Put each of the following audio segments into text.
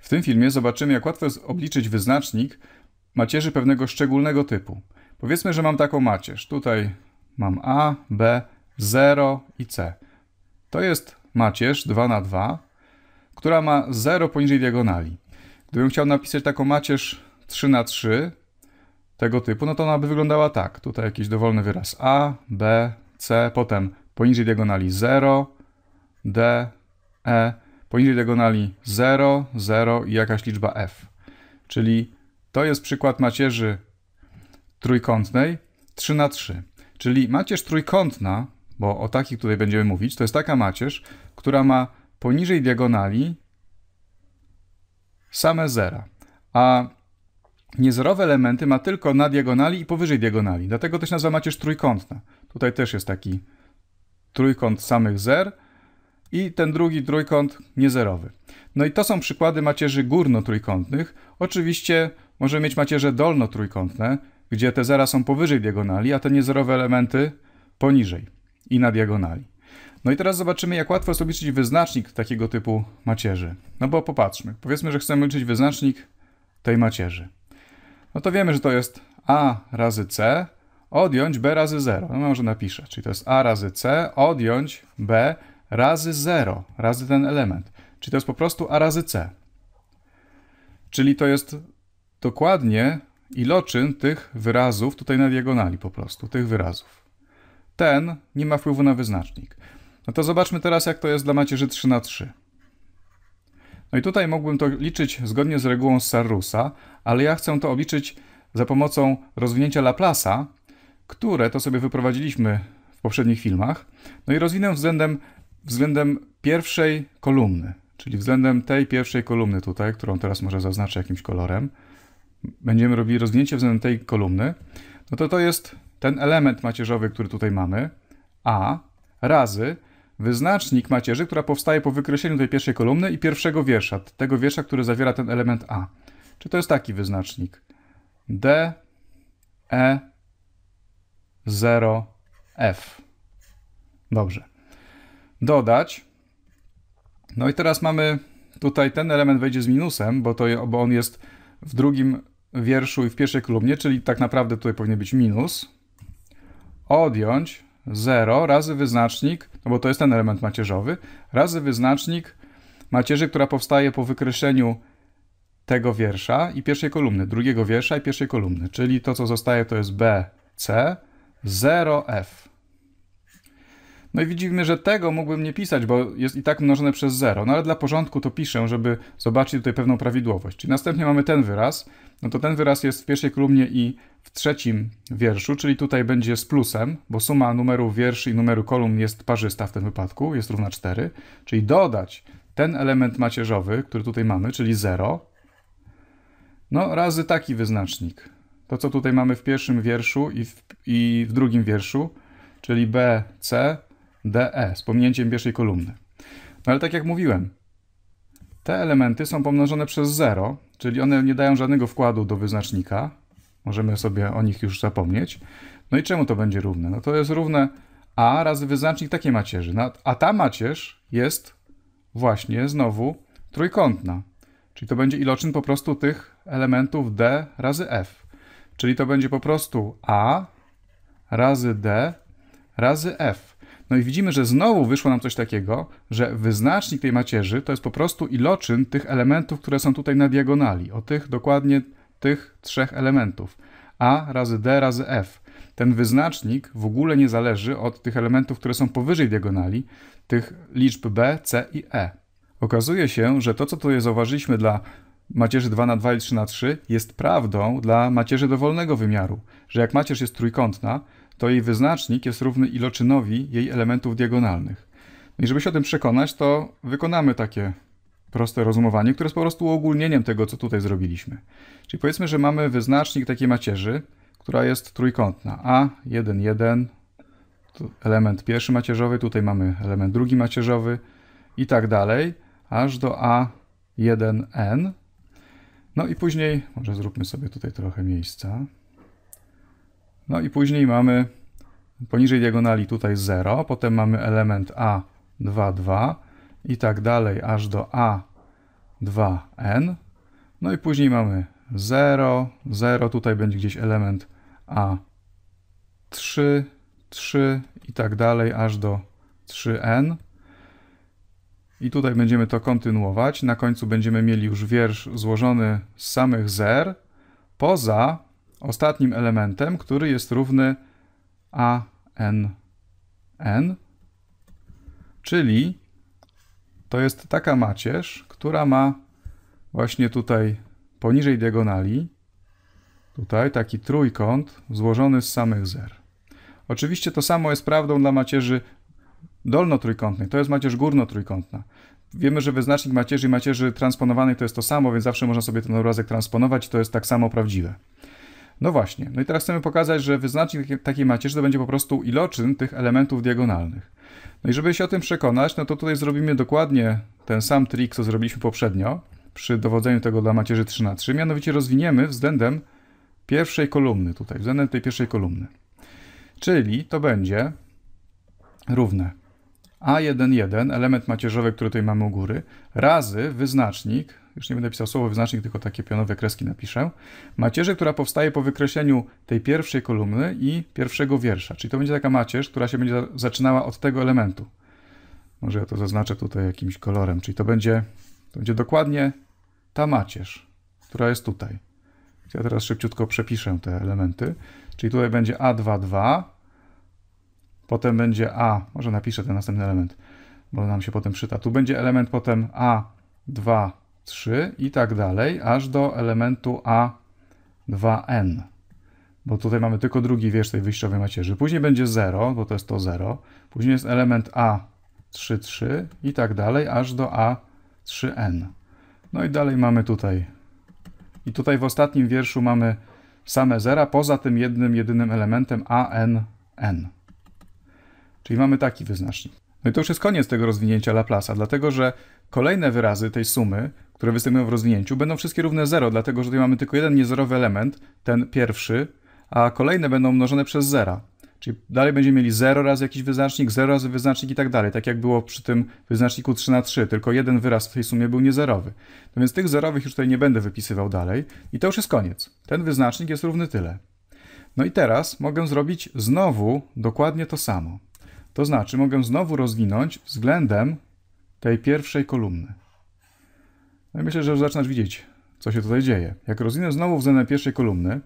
W tym filmie zobaczymy, jak łatwo jest obliczyć wyznacznik macierzy pewnego szczególnego typu. Powiedzmy, że mam taką macierz. Tutaj mam A, B, 0 i C. To jest macierz 2 na 2, która ma 0 poniżej diagonali. Gdybym chciał napisać taką macierz 3 na 3 tego typu, no to ona by wyglądała tak. Tutaj jakiś dowolny wyraz A, B, C, potem poniżej diagonali 0, D, E, poniżej diagonali 0, 0 i jakaś liczba f. Czyli to jest przykład macierzy trójkątnej 3 na 3. Czyli macierz trójkątna, bo o takich tutaj będziemy mówić, to jest taka macierz, która ma poniżej diagonali same zera, a niezerowe elementy ma tylko na diagonali i powyżej diagonali. Dlatego też nazywa macierz trójkątna. Tutaj też jest taki trójkąt samych zer, i ten drugi trójkąt niezerowy. No i to są przykłady macierzy górno-trójkątnych. Oczywiście możemy mieć macierze dolno-trójkątne, gdzie te zera są powyżej diagonali, a te niezerowe elementy poniżej i na diagonali. No i teraz zobaczymy, jak łatwo jest obliczyć wyznacznik takiego typu macierzy. No bo popatrzmy, powiedzmy, że chcemy liczyć wyznacznik tej macierzy. No to wiemy, że to jest a razy c odjąć b razy 0. No może napiszę, czyli to jest a razy c odjąć b razy 0, razy ten element. Czyli to jest po prostu a razy c. Czyli to jest dokładnie iloczyn tych wyrazów tutaj na diagonali po prostu, tych wyrazów. Ten nie ma wpływu na wyznacznik. No to zobaczmy teraz, jak to jest dla macierzy 3 na 3. No i tutaj mógłbym to liczyć zgodnie z regułą Sarrusa, ale ja chcę to obliczyć za pomocą rozwinięcia Laplace'a, które to sobie wyprowadziliśmy w poprzednich filmach. No i rozwinę względem względem pierwszej kolumny, czyli względem tej pierwszej kolumny tutaj, którą teraz może zaznaczę jakimś kolorem, będziemy robili rozwinięcie względem tej kolumny, no to to jest ten element macierzowy, który tutaj mamy, a razy wyznacznik macierzy, która powstaje po wykreśleniu tej pierwszej kolumny i pierwszego wiersza, tego wiersza, który zawiera ten element a. Czy to jest taki wyznacznik? D, E, 0, F. Dobrze dodać. No i teraz mamy tutaj ten element wejdzie z minusem, bo, to, bo on jest w drugim wierszu i w pierwszej kolumnie, czyli tak naprawdę tutaj powinien być minus. Odjąć 0 razy wyznacznik, no bo to jest ten element macierzowy, razy wyznacznik macierzy, która powstaje po wykreszeniu tego wiersza i pierwszej kolumny, drugiego wiersza i pierwszej kolumny, czyli to, co zostaje, to jest b c 0F. No i widzimy, że tego mógłbym nie pisać, bo jest i tak mnożone przez 0. No ale dla porządku to piszę, żeby zobaczyć tutaj pewną prawidłowość. Czyli następnie mamy ten wyraz. No to ten wyraz jest w pierwszej kolumnie i w trzecim wierszu, czyli tutaj będzie z plusem, bo suma numeru wierszy i numeru kolumn jest parzysta w tym wypadku, jest równa 4. Czyli dodać ten element macierzowy, który tutaj mamy, czyli 0, no razy taki wyznacznik. To, co tutaj mamy w pierwszym wierszu i w, i w drugim wierszu, czyli B, C, DE z pominięciem pierwszej kolumny. No ale tak jak mówiłem, te elementy są pomnożone przez 0, czyli one nie dają żadnego wkładu do wyznacznika. Możemy sobie o nich już zapomnieć. No i czemu to będzie równe? No to jest równe a razy wyznacznik takiej macierzy. No, a ta macierz jest właśnie znowu trójkątna. Czyli to będzie iloczyn po prostu tych elementów d razy f. Czyli to będzie po prostu a razy d razy f. No i widzimy, że znowu wyszło nam coś takiego, że wyznacznik tej macierzy to jest po prostu iloczyn tych elementów, które są tutaj na diagonali, o tych dokładnie tych trzech elementów. A razy D razy F. Ten wyznacznik w ogóle nie zależy od tych elementów, które są powyżej diagonali, tych liczb B, C i E. Okazuje się, że to, co tutaj zauważyliśmy dla macierzy 2 na 2 i 3 na 3 jest prawdą dla macierzy dowolnego wymiaru, że jak macierz jest trójkątna, to jej wyznacznik jest równy iloczynowi jej elementów diagonalnych. No i żeby się o tym przekonać, to wykonamy takie proste rozumowanie, które jest po prostu uogólnieniem tego, co tutaj zrobiliśmy. Czyli powiedzmy, że mamy wyznacznik takiej macierzy, która jest trójkątna. A, 1, 1, element pierwszy macierzowy, tutaj mamy element drugi macierzowy i tak dalej, aż do A1N. No i później, może zróbmy sobie tutaj trochę miejsca. No i później mamy poniżej diagonali tutaj 0, potem mamy element a 22 i tak dalej aż do A2n. No i później mamy 0, 0, tutaj będzie gdzieś element A3, 3 i tak dalej aż do 3n. I tutaj będziemy to kontynuować. Na końcu będziemy mieli już wiersz złożony z samych zer, poza ostatnim elementem, który jest równy a n n, czyli to jest taka macierz, która ma właśnie tutaj poniżej diagonali, tutaj taki trójkąt złożony z samych zer. Oczywiście to samo jest prawdą dla macierzy dolno-trójkątnej, to jest macierz górnotrójkątna. Wiemy, że wyznacznik macierzy i macierzy transponowanej to jest to samo, więc zawsze można sobie ten obrazek transponować i to jest tak samo prawdziwe. No właśnie, no i teraz chcemy pokazać, że wyznacznik takiej macierzy to będzie po prostu iloczyn tych elementów diagonalnych. No i żeby się o tym przekonać, no to tutaj zrobimy dokładnie ten sam trik, co zrobiliśmy poprzednio przy dowodzeniu tego dla macierzy 3 na 3 mianowicie rozwiniemy względem pierwszej kolumny tutaj, względem tej pierwszej kolumny. Czyli to będzie równe a11, element macierzowy, który tutaj mamy u góry, razy wyznacznik już nie będę pisał słowo wyznacznik, tylko takie pionowe kreski napiszę, macierzy, która powstaje po wykreśleniu tej pierwszej kolumny i pierwszego wiersza. Czyli to będzie taka macierz, która się będzie zaczynała od tego elementu. Może ja to zaznaczę tutaj jakimś kolorem, czyli to będzie, to będzie dokładnie ta macierz, która jest tutaj. Ja teraz szybciutko przepiszę te elementy. Czyli tutaj będzie A22, potem będzie A, może napiszę ten następny element, bo nam się potem przyda. Tu będzie element potem A2, 3 i tak dalej, aż do elementu A2n. Bo tutaj mamy tylko drugi wiersz tej wyjściowej macierzy. Później będzie 0, bo to jest to 0. Później jest element a 33 i tak dalej, aż do A3n. No i dalej mamy tutaj. I tutaj w ostatnim wierszu mamy same zera, poza tym jednym, jedynym elementem ANN. N. Czyli mamy taki wyznacznik. No i to już jest koniec tego rozwinięcia Laplace'a, dlatego że Kolejne wyrazy tej sumy, które występują w rozwinięciu, będą wszystkie równe 0, dlatego że tutaj mamy tylko jeden niezerowy element, ten pierwszy, a kolejne będą mnożone przez 0. Czyli dalej będziemy mieli 0 razy jakiś wyznacznik, 0 razy wyznacznik i tak dalej, tak jak było przy tym wyznaczniku 3 na 3, tylko jeden wyraz w tej sumie był niezerowy. No więc tych zerowych już tutaj nie będę wypisywał dalej i to już jest koniec. Ten wyznacznik jest równy tyle. No i teraz mogę zrobić znowu dokładnie to samo. To znaczy mogę znowu rozwinąć względem tej pierwszej kolumny. No i myślę, że już zaczynasz widzieć, co się tutaj dzieje. Jak rozwinę znowu względem pierwszej kolumny,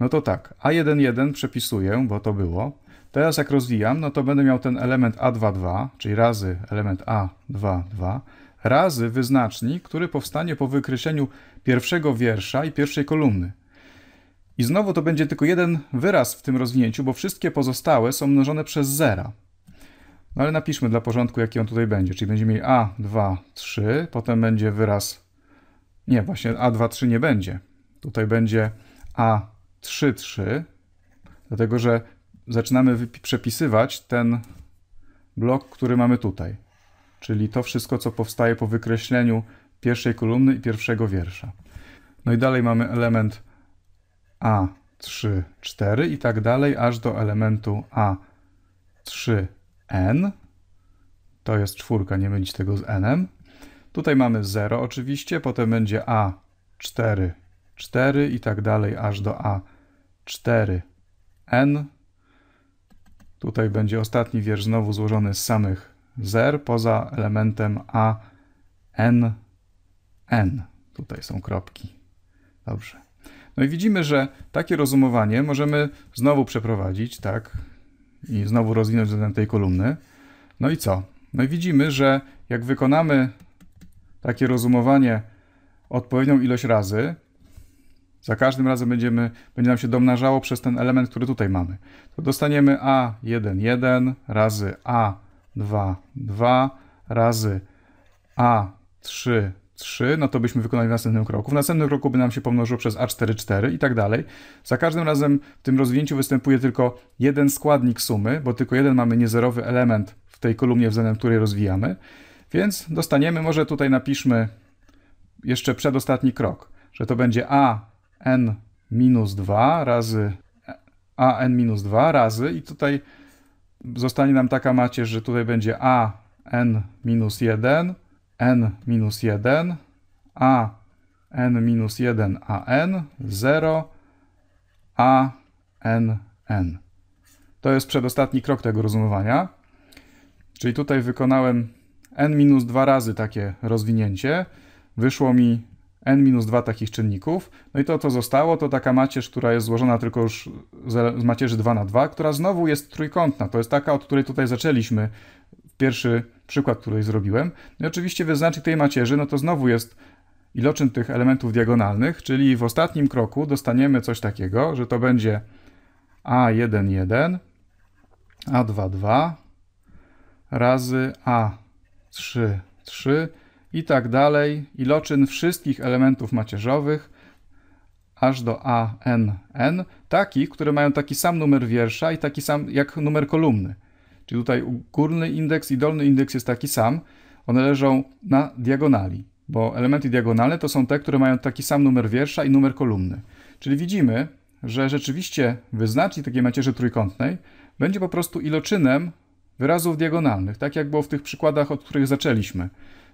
no to tak, A1,1 przepisuję, bo to było. Teraz jak rozwijam, no to będę miał ten element A2,2, czyli razy element A2,2, razy wyznacznik, który powstanie po wykreśleniu pierwszego wiersza i pierwszej kolumny. I znowu to będzie tylko jeden wyraz w tym rozwinięciu, bo wszystkie pozostałe są mnożone przez zera. No ale napiszmy dla porządku, jaki on tutaj będzie. Czyli będziemy mieli A, 2, 3, potem będzie wyraz... Nie, właśnie A, 2, 3 nie będzie. Tutaj będzie A, 3, 3, dlatego że zaczynamy przepisywać ten blok, który mamy tutaj. Czyli to wszystko, co powstaje po wykreśleniu pierwszej kolumny i pierwszego wiersza. No i dalej mamy element A, 3, 4 i tak dalej, aż do elementu A, 3, n. To jest czwórka, nie mylić tego z n. Tutaj mamy 0 oczywiście, potem będzie a4, 4 i tak dalej, aż do a4, n. Tutaj będzie ostatni wiersz znowu złożony z samych zer, poza elementem a, n, n. Tutaj są kropki. Dobrze. No i widzimy, że takie rozumowanie możemy znowu przeprowadzić, tak, i znowu rozwinąć do tej kolumny. No i co? No i widzimy, że jak wykonamy takie rozumowanie odpowiednią ilość razy, za każdym razem będziemy, będzie nam się domnażało przez ten element, który tutaj mamy. To dostaniemy a 11 razy a 22 razy A3, 3, no to byśmy wykonali w następnym kroku. W następnym kroku by nam się pomnożyło przez A4, 4 i tak dalej. Za każdym razem w tym rozwinięciu występuje tylko jeden składnik sumy, bo tylko jeden mamy niezerowy element w tej kolumnie, względem której rozwijamy. Więc dostaniemy, może tutaj napiszmy jeszcze przedostatni krok, że to będzie a n minus 2 razy a n minus 2 razy i tutaj zostanie nam taka macierz, że tutaj będzie a n minus 1 n minus 1, a n minus 1 a n, 0 a n n. To jest przedostatni krok tego rozumowania. Czyli tutaj wykonałem n minus 2 razy takie rozwinięcie. Wyszło mi n minus 2 takich czynników. No i to, co zostało, to taka macierz, która jest złożona tylko już z macierzy 2 na 2, która znowu jest trójkątna. To jest taka, od której tutaj zaczęliśmy pierwszy przykład, który zrobiłem. No I oczywiście wyznacznik tej macierzy, no to znowu jest iloczyn tych elementów diagonalnych, czyli w ostatnim kroku dostaniemy coś takiego, że to będzie A11, A22 razy A33 i tak dalej. Iloczyn wszystkich elementów macierzowych aż do ANN, takich, które mają taki sam numer wiersza i taki sam jak numer kolumny. Czyli tutaj górny indeks i dolny indeks jest taki sam. One leżą na diagonali, bo elementy diagonalne to są te, które mają taki sam numer wiersza i numer kolumny. Czyli widzimy, że rzeczywiście wyznacznik takiej macierzy trójkątnej będzie po prostu iloczynem wyrazów diagonalnych, tak jak było w tych przykładach, od których zaczęliśmy,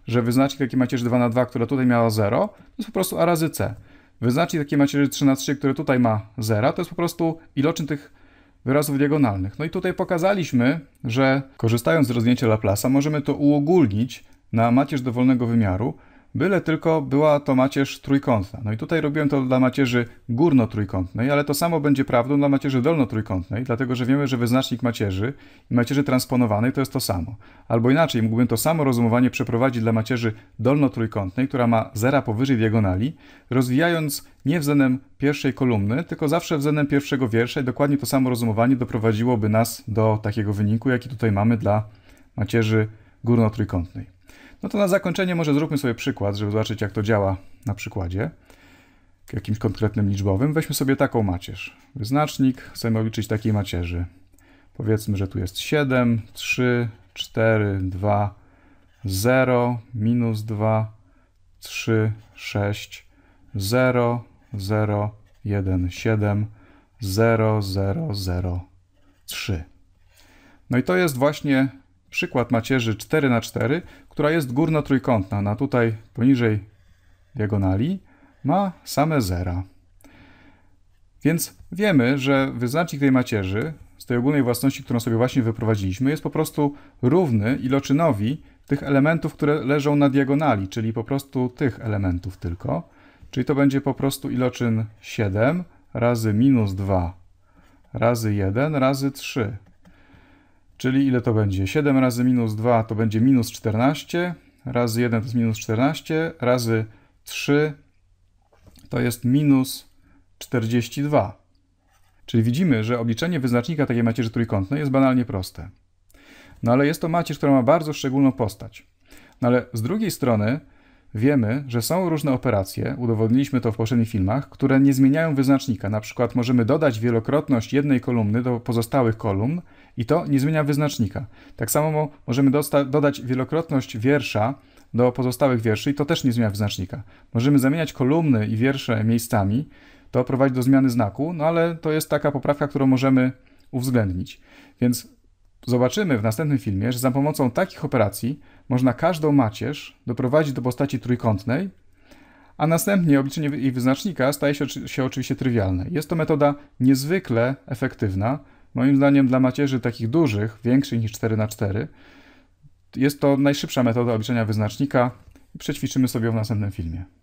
że wyznacznik takiej macierzy 2 na 2, która tutaj miała 0, to jest po prostu a razy c. Wyznacznik takiej macierzy 3 na 3, która tutaj ma 0, to jest po prostu iloczyn tych wyrazów diagonalnych. No i tutaj pokazaliśmy, że korzystając z rozdjęcia Laplace'a możemy to uogólnić na macierz dowolnego wymiaru, Byle tylko była to macierz trójkątna. No i tutaj robiłem to dla macierzy górnotrójkątnej, ale to samo będzie prawdą dla macierzy dolnotrójkątnej, dlatego że wiemy, że wyznacznik macierzy i macierzy transponowanej to jest to samo. Albo inaczej, mógłbym to samo rozumowanie przeprowadzić dla macierzy dolnotrójkątnej, która ma zera powyżej diagonali, rozwijając nie względem pierwszej kolumny, tylko zawsze względem pierwszego wiersza i dokładnie to samo rozumowanie doprowadziłoby nas do takiego wyniku, jaki tutaj mamy dla macierzy górnotrójkątnej. No to na zakończenie może zróbmy sobie przykład, żeby zobaczyć jak to działa na przykładzie jakimś konkretnym liczbowym. Weźmy sobie taką macierz. Wyznacznik, chcemy obliczyć takiej macierzy. Powiedzmy, że tu jest 7, 3, 4, 2, 0, minus 2, 3, 6, 0, 0, 1, 7, 0, 0, 0, 3. No i to jest właśnie przykład macierzy 4 na 4 która jest górno trójkątna, na tutaj poniżej diagonali ma same zera. Więc wiemy, że wyznacznik tej macierzy z tej ogólnej własności, którą sobie właśnie wyprowadziliśmy, jest po prostu równy iloczynowi tych elementów, które leżą na diagonali, czyli po prostu tych elementów tylko. Czyli to będzie po prostu iloczyn 7 razy minus 2 razy 1 razy 3 Czyli ile to będzie? 7 razy minus 2 to będzie minus 14, razy 1 to jest minus 14, razy 3 to jest minus 42. Czyli widzimy, że obliczenie wyznacznika takiej macierzy trójkątnej jest banalnie proste. No ale jest to macierz, która ma bardzo szczególną postać. No ale z drugiej strony wiemy, że są różne operacje, udowodniliśmy to w poprzednich filmach, które nie zmieniają wyznacznika. Na przykład możemy dodać wielokrotność jednej kolumny do pozostałych kolumn i to nie zmienia wyznacznika. Tak samo możemy dodać wielokrotność wiersza do pozostałych wierszy i to też nie zmienia wyznacznika. Możemy zamieniać kolumny i wiersze miejscami, to prowadzi do zmiany znaku, no ale to jest taka poprawka, którą możemy uwzględnić. Więc zobaczymy w następnym filmie, że za pomocą takich operacji można każdą macierz doprowadzić do postaci trójkątnej, a następnie obliczenie jej wyznacznika staje się, się oczywiście trywialne. Jest to metoda niezwykle efektywna, Moim zdaniem dla macierzy takich dużych, większych niż 4x4, jest to najszybsza metoda obliczenia wyznacznika. Przećwiczymy sobie w następnym filmie.